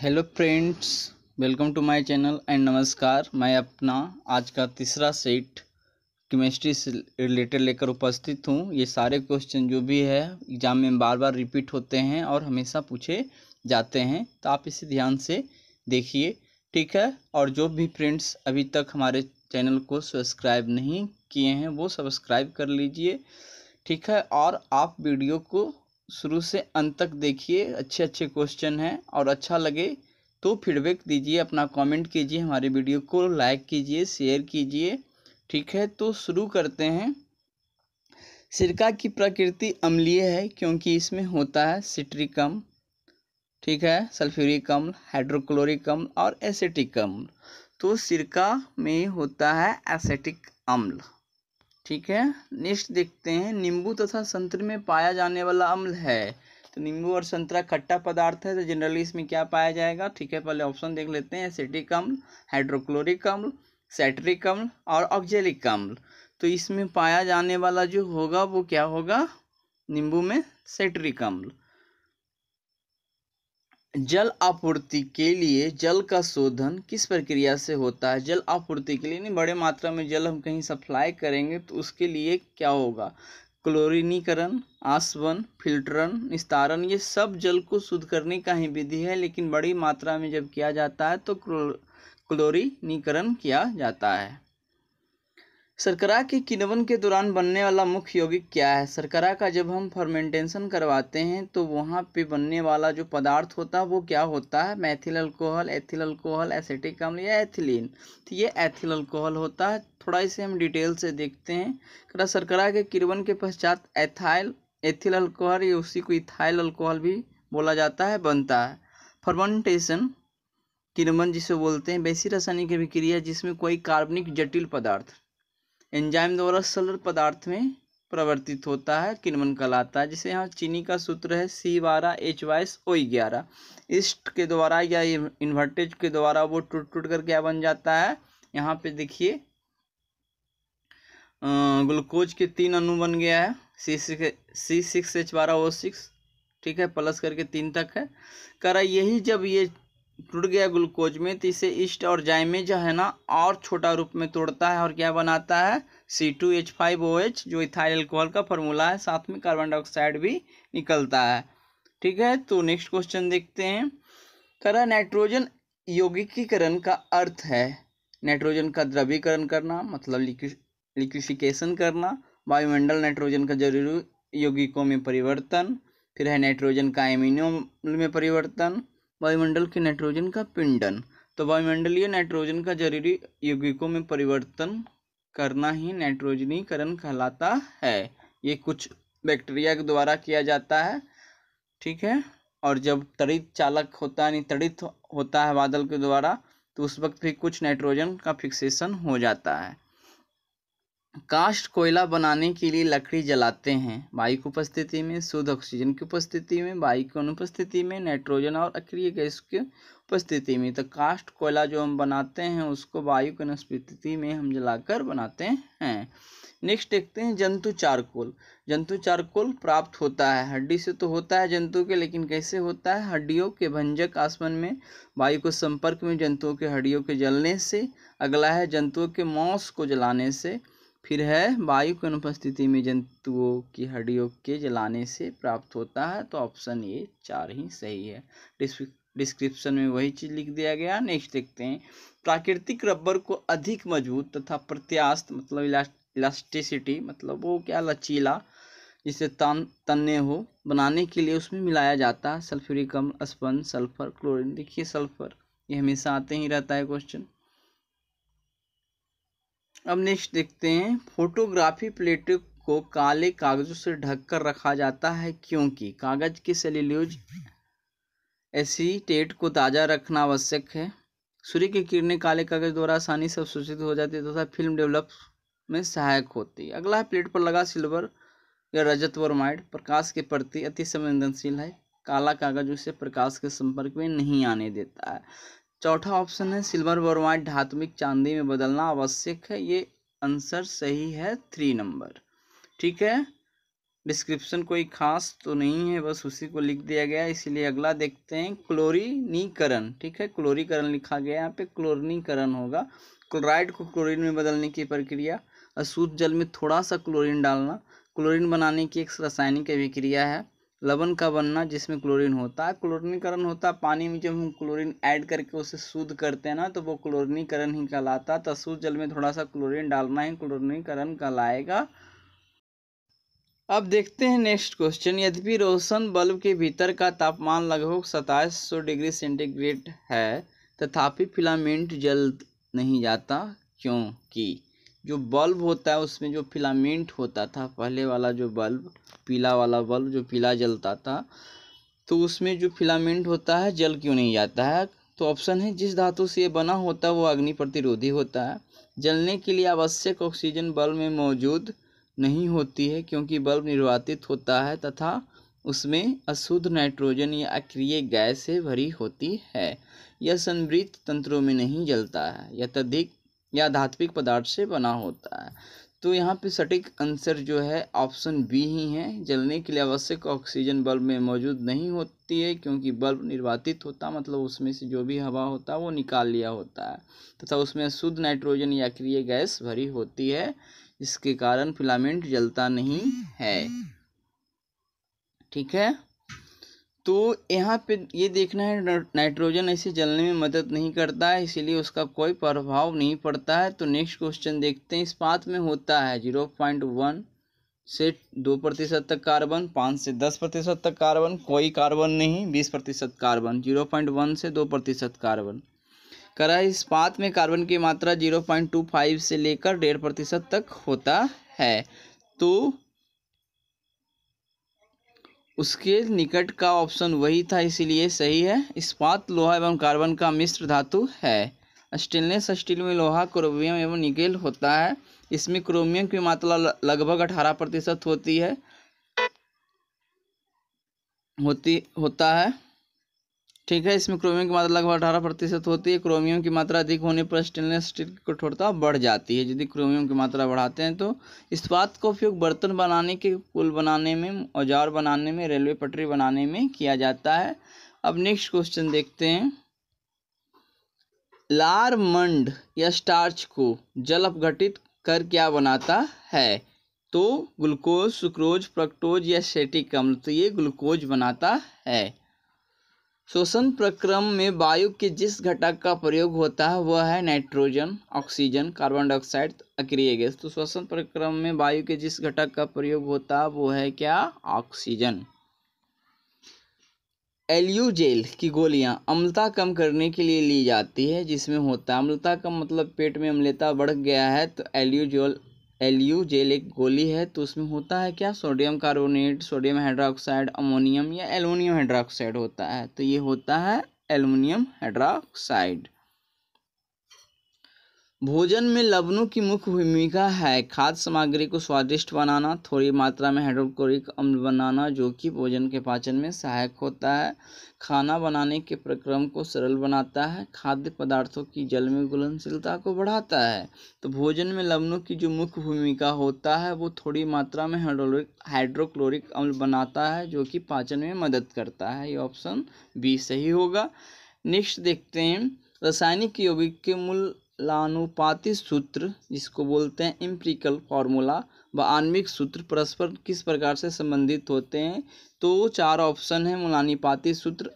hello friends welcome to my channel and नमस्कार मैं अपना आज का तीसरा सेट केमिस्ट्री से रिलेटेड लेकर उपस्थित हूँ ये सारे क्वेश्चन जो भी है एग्जाम में बार बार रिपीट होते हैं और हमेशा पूछे जाते हैं तो आप इसे ध्यान से देखिए ठीक है और जो भी फ्रेंड्स अभी तक हमारे चैनल को सब्सक्राइब नहीं किए हैं वो सब्सक्राइब कर लीजिए ठीक है और आप वीडियो को शुरू से अंत तक देखिए अच्छे अच्छे क्वेश्चन हैं और अच्छा लगे तो फीडबैक दीजिए अपना कमेंट कीजिए हमारे वीडियो को लाइक कीजिए शेयर कीजिए ठीक है तो शुरू करते हैं सिरका की प्रकृति अम्लीय है क्योंकि इसमें होता है सिट्रिकम ठीक है सल्फ्यूरिक अम्ल हाइड्रोक्लोरिक अम्ल और एसेटिक अम्ल तो सिरका में होता है एसेटिक अम्ल ठीक है नेक्स्ट देखते हैं नींबू तथा संतरे में पाया जाने वाला अम्ल है तो नींबू और संतरा खट्टा पदार्थ है तो जनरली इसमें क्या पाया जाएगा ठीक है पहले ऑप्शन देख लेते हैं एसिटिक अम्ल हाइड्रोक्लोरिक अम्ल सेट्रिक अम्ल और ऑक्जेलिक अम्ल तो इसमें पाया जाने वाला जो होगा वो क्या होगा नींबू में सेट्रिक अम्ल जल आपूर्ति के लिए जल का शोधन किस प्रक्रिया से होता है जल आपूर्ति के लिए नहीं बड़े मात्रा में जल हम कहीं सप्लाई करेंगे तो उसके लिए क्या होगा क्लोरिनीकरण आसवन फिल्टरन निस्तारण ये सब जल को शुद्ध करने का ही विधि है लेकिन बड़ी मात्रा में जब किया जाता है तो क्लोरीनीकरण किया जाता है सरकरा के किनवन के दौरान बनने वाला मुख्य यौगिक क्या है सरकरा का जब हम फर्मेंटेशन करवाते हैं तो वहाँ पे बनने वाला जो पदार्थ होता है वो क्या होता है methyl alcohol ethyl alcohol acetic अम्ल या एथिलीन तो ये एथिल अल्कोहल होता है थोड़ा इसे हम डिटेल से देखते हैं सरकरा के किनवन के पश्चात एथाइल एथिल अल्कोहल या उसी को इथाइल अल्कोहल भी बोला जाता है बनता है फर्मेंटेशन किनवन जिसे बोलते हैं वैसी रासायनिक अभिक्रिया जिसमें कोई कार्बनिक जटिल पदार्थ एंजाइम द्वारा सरल पदार्थ में परिवर्तित होता है किण्वन कहलाता है जिसे यहाँ चीनी का सूत्र है सी बारह एच वाइस ओ ग्यारह ईस्ट के द्वारा या इन्वर्टेज के द्वारा वो टूट टूट कर क्या बन जाता है यहाँ पे देखिए ग्लूकोज के तीन अणु बन गया है C six C six H बारह ओ सिक्स ठीक है प्लस करके तीन तक है करा यही जब ये टूट गया ग्लूकोज में तो इसे ईस्ट और जो है ना और छोटा रूप में तोड़ता है और क्या बनाता है C two H five O H जो इथाइल एल्कोहल का फॉर्मूला है साथ में कार्बन डाइऑक्साइड भी निकलता है ठीक है तो नेक्स्ट क्वेश्चन देखते हैं करा नाइट्रोजन यौगिकीकरण का अर्थ है नाइट्रोजन का द्रवीकरण करना मतलब लिक्विफिकेशन करना वायुमंडल नाइट्रोजन का जरूरी यौगिकों में परिवर्तन फिर है नाइट्रोजन का एमिनियम में परिवर्तन वायुमंडल के नाइट्रोजन का पिंडन तो वायुमंडलीय नाइट्रोजन का जरूरी यौगिकों में परिवर्तन करना ही नाइट्रोजनीकरण कहलाता है ये कुछ बैक्टीरिया के द्वारा किया जाता है ठीक है और जब तड़ित चालक होता है यानी तड़ित होता है बादल के द्वारा तो उस वक्त भी कुछ नाइट्रोजन का फिक्सेशन हो जाता है काष्ठ कोयला बनाने के लिए लकड़ी जलाते हैं वायु की उपस्थिति में शुद्ध ऑक्सीजन की उपस्थिति में वायु की अनुपस्थिति में नाइट्रोजन और अक्रिय गैस की उपस्थिति में तो काष्ठ कोयला जो हम बनाते हैं उसको वायु की अनुपस्थिति में हम जलाकर बनाते हैं नेक्स्ट देखते हैं जंतु चारकोल जंतु चारकोल प्राप्त होता है हड्डी से तो होता है जंतु के लेकिन कैसे होता है हड्डियों के भंजक आसमन में वायु को संपर्क में जंतुओं के हड्डियों के जलने से अगला है जंतुओं के मांस को जलाने से फिर है वायु की अनुपस्थिति में जंतुओं की हड्डियों के जलाने से प्राप्त होता है तो ऑप्शन ये चार ही सही है डिस्क्रिप्शन में वही चीज़ लिख दिया गया नेक्स्ट देखते हैं प्राकृतिक रबर को अधिक मजबूत तथा प्रत्यास्त मतलब इलास्टिसिटी मतलब वो क्या लचीला जिसे तन तन्ने हो बनाने के लिए उसमें मिलाया जाता है सल्फ्यूरिकम स्पन सल्फर क्लोरीन देखिए सल्फर ये हमेशा आते ही रहता है क्वेश्चन अब नेक्स्ट देखते हैं फोटोग्राफी प्लेट को काले कागजों से ढककर रखा जाता है क्योंकि कागज के सेल्यूलोज एसीटेट को ताज़ा रखना आवश्यक है सूर्य की किरणें काले कागज द्वारा आसानी से अवशोषित हो जाती है तथा तो फिल्म डेवलप में सहायक होती है अगला है प्लेट पर लगा सिल्वर या रजत वर्माइड प्रकाश के प्रति अति संवेदनशील है काला कागज उसे प्रकाश के संपर्क में नहीं आने देता है चौथा ऑप्शन है सिल्वर बोरोमाइड धात्विक चांदी में बदलना आवश्यक है ये आंसर सही है थ्री नंबर ठीक है डिस्क्रिप्शन कोई खास तो नहीं है बस उसी को लिख दिया गया इसीलिए अगला देखते हैं क्लोरीनीकरण ठीक है क्लोरीकरण लिखा गया यहाँ पे क्लोरीनीकरण होगा क्लोराइड को क्लोरीन में बदलने की प्रक्रिया अशुद्ध जल में थोड़ा सा क्लोरीन डालना क्लोरीन बनाने की एक रासायनिक अभिक्रिया है लवण का बनना जिसमें क्लोरीन होता है क्लोरीनीकरण होता है पानी में जब हम क्लोरीन ऐड करके उसे शुद्ध करते हैं ना तो वो क्लोरीनीकरण ही कहलाता है तो शुद्ध जल में थोड़ा सा क्लोरीन डालना ही क्लोरीनीकरण कहलाएगा अब देखते हैं नेक्स्ट क्वेश्चन यद्यपि रोशन बल्ब के भीतर का तापमान लगभग सताईस सौ डिग्री सेंटीग्रेड है तथापि फिलामेंट जल नहीं जाता क्योंकि जो बल्ब होता है उसमें जो फिलामेंट होता था पहले वाला जो बल्ब पीला वाला बल्ब जो पीला जलता था तो उसमें जो फिलामेंट होता है जल क्यों नहीं जाता है तो ऑप्शन है जिस धातु से ये बना होता है वो अग्नि प्रतिरोधी होता है जलने के लिए आवश्यक ऑक्सीजन बल्ब में मौजूद नहीं होती है क्योंकि बल्ब निर्वातित होता है तथा उसमें अशुद्ध नाइट्रोजन या अक्रिय गैस से भरी होती है यह संवृत्त तंत्रों में नहीं जलता है यह अत्यधिक या धात्विक पदार्थ से बना होता है तो यहाँ पे सटीक आंसर जो है ऑप्शन बी ही है जलने के लिए आवश्यक ऑक्सीजन बल्ब में मौजूद नहीं होती है क्योंकि बल्ब निर्वातित होता मतलब उसमें से जो भी हवा होता है वो निकाल लिया होता है तथा उसमें शुद्ध नाइट्रोजन या क्रिय गैस भरी होती है इसके कारण फिलामेंट जलता नहीं है ठीक है तो यहाँ पे ये देखना है नाइट्रोजन ऐसे जलने में मदद नहीं करता है इसीलिए उसका कोई प्रभाव नहीं पड़ता है तो नेक्स्ट क्वेश्चन देखते हैं इस पात में होता है जीरो पॉइंट वन से दो प्रतिशत तक कार्बन पाँच से दस प्रतिशत तक कार्बन कोई कार्बन नहीं बीस प्रतिशत कार्बन जीरो पॉइंट वन से दो प्रतिशत कार्बन करा पात में कार्बन की मात्रा जीरो पॉइंट टू फाइव से लेकर डेढ़ प्रतिशत तक होता है तो उसके निकट का ऑप्शन वही था इसीलिए सही है इस्पात लोहा एवं कार्बन का मिश्र धातु है स्टेनलेस स्टील में लोहा क्रोमियम एवं निकेल होता है इसमें क्रोमियम की मात्रा लगभग अठारह प्रतिशत होती है होती होता है ठीक है इसमें क्रोमियम की मात्रा लगभग अठारह प्रतिशत होती है क्रोमियम की मात्रा अधिक होने पर स्टेनलेस स्टील की कठोरता बढ़ जाती है यदि क्रोमियम की मात्रा बढ़ाते हैं तो इस्पात का उपयोग बर्तन बनाने के पुल बनाने में औजार बनाने में रेलवे पटरी बनाने में किया जाता है अब नेक्स्ट क्वेश्चन देखते हैं लारमंड या स्टार्च को जल अपघटित कर क्या बनाता है तो ग्लूकोज सुक्रोज प्रक्टोज या सेटिक अम्ल तो ये ग्लूकोज बनाता है श्वसन प्रक्रम में वायु के जिस घटक का प्रयोग होता है वह है नाइट्रोजन ऑक्सीजन कार्बन डाइऑक्साइड अक्रिय गैस तो श्वसन प्रक्रम में वायु के जिस घटक का प्रयोग होता है वो है क्या ऑक्सीजन एल्यूजेल की गोलियां अम्लता कम करने के लिए ली जाती है जिसमें होता है अम्लता कम मतलब पेट में अम्लता बढ़ गया है तो एल्यूजोल एल यू जेल एक गोली है तो उसमें होता है क्या sodium carbonate sodium hydroxide ammonium या एलुमिनियम हाइड्रोक्साइड होता है तो ये होता है एलुमिनियम हाइड्रोक्साइड भोजन में लवणों की मुख्य भूमिका है खाद्य सामग्री को स्वादिष्ट बनाना थोड़ी मात्रा में हाइड्रोक्लोरिक अम्ल बनाना जो कि भोजन के पाचन में सहायक होता है खाना बनाने के प्रक्रम को सरल बनाता है खाद्य पदार्थों की जल में घुलनशीलता को बढ़ाता है तो भोजन में लवणों की जो मुख्य भूमिका होता है वो थोड़ी मात्रा में हाइड्रोलोरिक हाइड्रोक्लोरिक अम्ल बनाता है जो कि पाचन में मदद करता है ये ऑप्शन बी सही होगा नेक्स्ट देखते हैं रासायनिक यौगिक के मूल लानुपातिक सूत्र जिसको बोलते हैं इम्प्रिकल फार्मूला व आणविक सूत्र परस्पर किस प्रकार से संबंधित होते हैं तो चार ऑप्शन है मूलानुपातिक सूत्र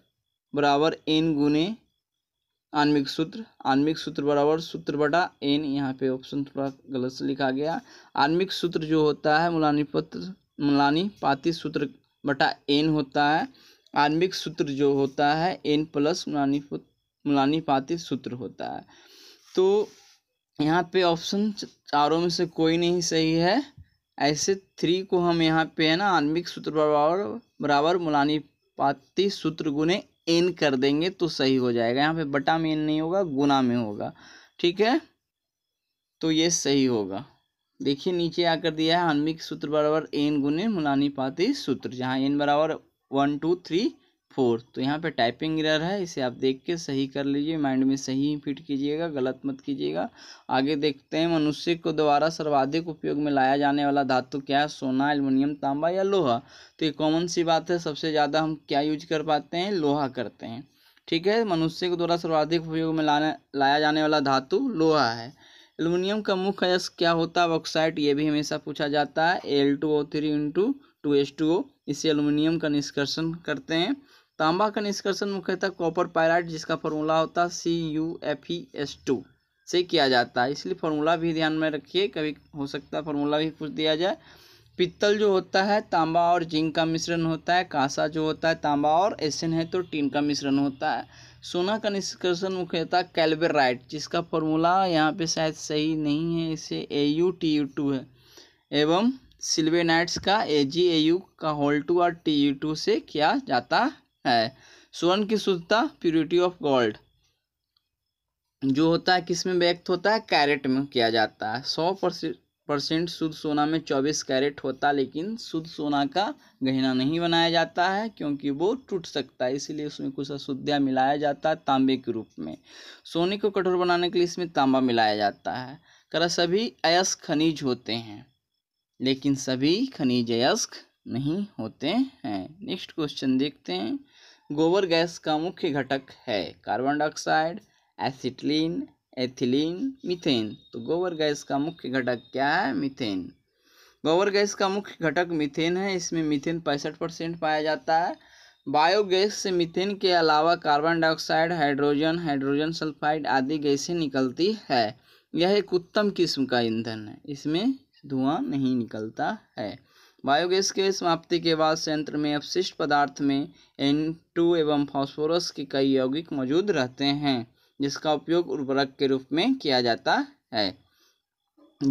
बराबर एन गुने आणविक सूत्र आणविक सूत्र बराबर सूत्र बटा एन यहाँ पे ऑप्शन थोड़ा गलत से लिखा गया आणविक सूत्र जो होता है मूलानुपत्र मूलानुपातिक सूत्र बटा एन होता है आणविक सूत्र जो होता है एन प्लस मूलानुपातिक सूत्र होता है तो यहाँ पे ऑप्शन चारों में से कोई नहीं सही है ऐसे थ्री को हम यहाँ पे है ना आण्विक सूत्र बराबर बराबर मुलानीपाती सूत्र गुने एन कर देंगे तो सही हो जाएगा यहाँ पे बटा में एन नहीं होगा गुना में होगा ठीक है तो ये सही होगा देखिए नीचे आकर दिया है आण्विक सूत्र बराबर एन गुने मुलानीपाती सूत्र जहाँ एन बराबर वन टू थ्री फोर तो यहाँ पे टाइपिंग एरर है इसे आप देख के सही कर लीजिए माइंड में सही फिट कीजिएगा गलत मत कीजिएगा आगे देखते हैं मनुष्य को द्वारा सर्वाधिक उपयोग में लाया जाने वाला धातु क्या है सोना एल्युमिनियम तांबा या लोहा तो ये कॉमन सी बात है सबसे ज़्यादा हम क्या यूज कर पाते हैं लोहा करते हैं ठीक है मनुष्य को द्वारा सर्वाधिक उपयोग में लाने लाया जाने वाला धातु लोहा है एल्युमिनियम का मुख्य अयस्क क्या होता है ऑक्साइड ये भी हमेशा पूछा जाता है L two O three into two S two O इसे एल्युमिनियम का निष्कर्षण करते हैं तांबा का निष्कर्षण मुख्यतः कॉपर पायराइट जिसका फॉर्मूला होता है C U F E S two से किया जाता है इसलिए फॉर्मूला भी ध्यान में रखिए कभी हो सकता है फॉर्मूला भी पूछ दिया जाए पित्तल जो होता है तांबा और जिंक का मिश्रण होता है कांसा जो होता है तांबा और एसन है तो टीन का मिश्रण होता है सोना का निष्कर्षण मुख्यतः कैल्बेराइट जिसका फॉर्मूला यहाँ पे शायद सही नहीं है इसे A U T U two है एवं सिल्वेनाइट्स का ए जी ए यू का होल टू और टी यू टू से किया जाता है स्वर्ण की शुद्धता प्योरिटी ऑफ गोल्ड जो होता है किसमें व्यक्त होता है कैरेट में किया जाता है सौ परसेंट शुद्ध सोना में चौबीस कैरेट होता है लेकिन शुद्ध सोना का गहना नहीं बनाया जाता है क्योंकि वो टूट सकता है इसीलिए उसमें कुछ अशुद्धियाँ मिलाया जाता है तांबे के रूप में सोने को कठोर बनाने के लिए इसमें तांबा मिलाया जाता है करा सभी अयस्क खनिज होते हैं लेकिन सभी खनिज अयस्क नहीं होते हैं नेक्स्ट क्वेश्चन देखते हैं गोबर गैस का मुख्य घटक है carbon dioxide acetylene ethylene methane तो गोबर गैस का मुख्य घटक क्या है मिथेन गोबर गैस का मुख्य घटक मिथेन है इसमें मिथेन पैंसठ परसेंट पाया जाता है बायोगैस से मिथेन के अलावा carbon dioxide hydrogen hydrogen sulphide आदि गैसें निकलती है यह एक उत्तम किस्म का ईंधन है इसमें धुआं नहीं निकलता है बायोगैस के समाप्ति के बाद संयंत्र में अपशिष्ट पदार्थ में एन टू एवं फॉस्फोरस के कई यौगिक मौजूद रहते हैं जिसका उपयोग उर्वरक के रूप में किया जाता है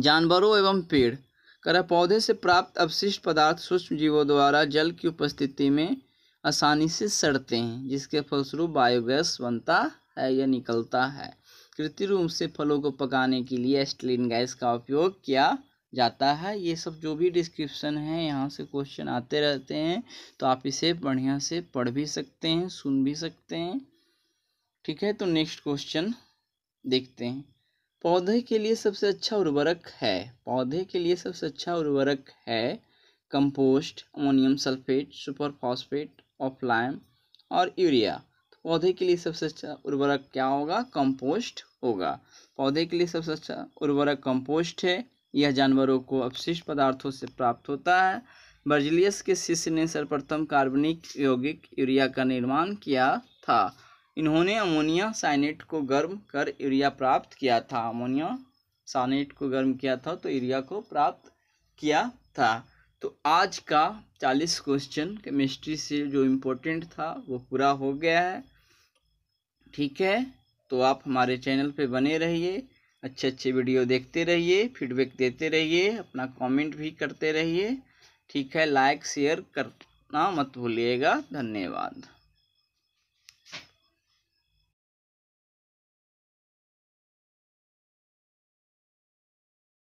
जानवरों एवं पेड़ कर पौधे से प्राप्त अपशिष्ट पदार्थ सूक्ष्म जीवों द्वारा जल की उपस्थिति में आसानी से सड़ते हैं जिसके फलस्वरूप बायोगैस बनता है या निकलता है कृत्रिम रूप से फलों को पकाने के लिए एस्टलिन गैस का उपयोग किया जाता है ये सब जो भी डिस्क्रिप्शन है यहाँ से क्वेश्चन आते रहते हैं तो आप इसे बढ़िया से पढ़ भी सकते हैं सुन भी सकते हैं ठीक है तो नेक्स्ट क्वेश्चन देखते हैं पौधे के लिए सबसे अच्छा उर्वरक है पौधे के लिए सबसे अच्छा उर्वरक है compost ammonium sulphate super phosphate of lime और यूरिया तो पौधे के लिए सबसे अच्छा उर्वरक क्या होगा कंपोस्ट होगा पौधे के लिए सबसे अच्छा उर्वरक कंपोस्ट है यह जानवरों को अपशिष्ट पदार्थों से प्राप्त होता है बर्जिलियस के शिष्य ने सर्वप्रथम कार्बनिक यौगिक यूरिया का निर्माण किया था इन्होंने अमोनिया साइनेट को गर्म कर यूरिया प्राप्त किया था अमोनिया साइनेट को गर्म किया था तो यूरिया को प्राप्त किया था तो आज का चालीस क्वेश्चन केमिस्ट्री से जो इम्पोर्टेंट था वो पूरा हो गया है ठीक है तो आप हमारे चैनल पे बने रहिए अच्छे अच्छे वीडियो देखते रहिए फीडबैक देते रहिए अपना कमेंट भी करते रहिए ठीक है लाइक शेयर करना मत भूलिएगा धन्यवाद